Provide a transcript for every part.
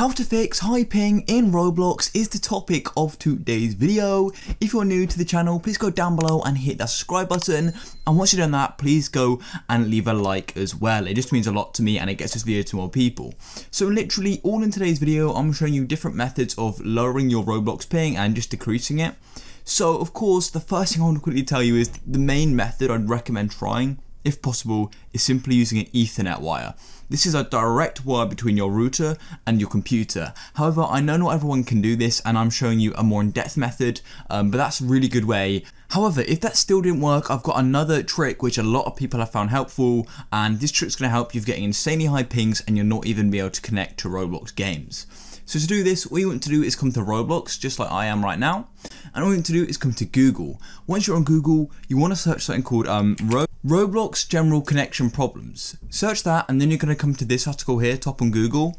How to fix high ping in Roblox is the topic of today's video. If you're new to the channel, please go down below and hit that subscribe button. And once you've done that, please go and leave a like as well. It just means a lot to me and it gets this video to more people. So literally all in today's video, I'm showing you different methods of lowering your Roblox ping and just decreasing it. So of course, the first thing I want to quickly tell you is the main method I'd recommend trying if possible, is simply using an Ethernet wire. This is a direct wire between your router and your computer. However, I know not everyone can do this and I'm showing you a more in-depth method, um, but that's a really good way. However, if that still didn't work, I've got another trick which a lot of people have found helpful and this trick's gonna help you getting insanely high pings and you'll not even be able to connect to Roblox games. So to do this, all you want to do is come to Roblox, just like I am right now, and all you want to do is come to Google. Once you're on Google, you want to search something called um, Roblox Roblox general connection problems. Search that and then you're going to come to this article here, top on Google.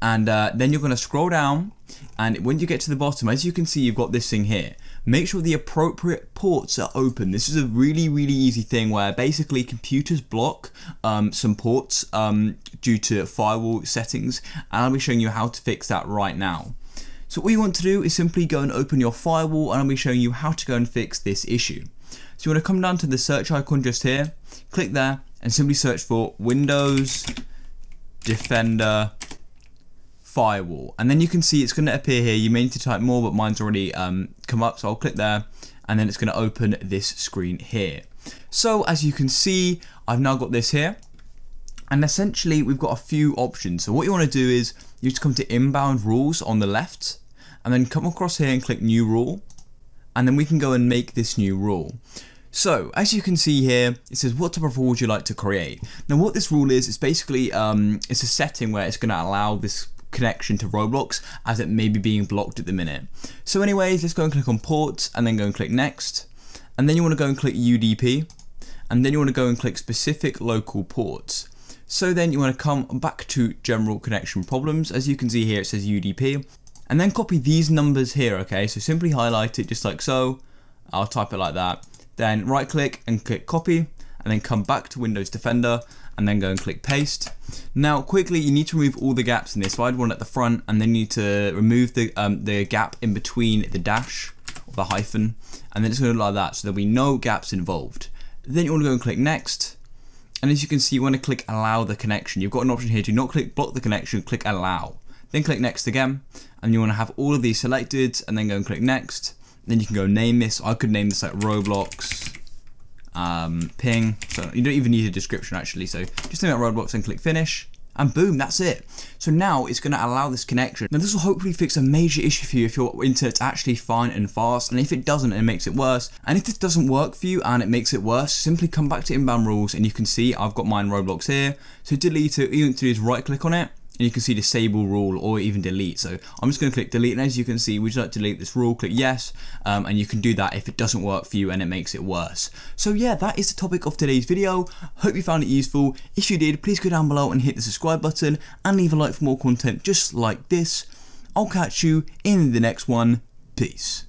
And uh, then you're going to scroll down and when you get to the bottom, as you can see, you've got this thing here. Make sure the appropriate ports are open. This is a really, really easy thing where basically computers block um, some ports um, due to firewall settings. And I'll be showing you how to fix that right now. So what you want to do is simply go and open your firewall and I'll be showing you how to go and fix this issue. So you want to come down to the search icon just here, click there, and simply search for Windows Defender Firewall. And then you can see it's going to appear here. You may need to type more, but mine's already um, come up, so I'll click there, and then it's going to open this screen here. So as you can see, I've now got this here. And essentially, we've got a few options. So what you want to do is you just come to inbound rules on the left and then come across here and click new rule and then we can go and make this new rule. So, as you can see here, it says what type of rule would you like to create? Now what this rule is, it's basically, um, it's a setting where it's going to allow this connection to Roblox as it may be being blocked at the minute. So anyways, let's go and click on ports and then go and click next. And then you want to go and click UDP. And then you want to go and click specific local ports. So then you want to come back to general connection problems. As you can see here, it says UDP and then copy these numbers here, okay? So simply highlight it just like so. I'll type it like that. Then right click and click copy, and then come back to Windows Defender, and then go and click paste. Now quickly, you need to remove all the gaps in this. So I had one at the front, and then you need to remove the, um, the gap in between the dash, or the hyphen, and then it's gonna look like that, so there'll be no gaps involved. Then you wanna go and click next, and as you can see, you wanna click allow the connection. You've got an option here, to not click block the connection, click allow then click next again and you want to have all of these selected and then go and click next then you can go name this I could name this like Roblox um, ping so you don't even need a description actually so just name it Roblox and click finish and boom, that's it. So now it's going to allow this connection. Now this will hopefully fix a major issue for you if your internet's actually fine and fast, and if it doesn't, it makes it worse. And if this doesn't work for you and it makes it worse, simply come back to inbound rules and you can see I've got mine Roblox here. So delete it, you need to do is right click on it, and you can see disable rule or even delete. So I'm just going to click delete. And as you can see, would you like to delete this rule? Click yes. Um, and you can do that if it doesn't work for you and it makes it worse. So yeah, that is the topic of today's video. Hope you found it useful. If you did, please go down below and hit the subscribe button and leave a like for more content just like this. I'll catch you in the next one. Peace.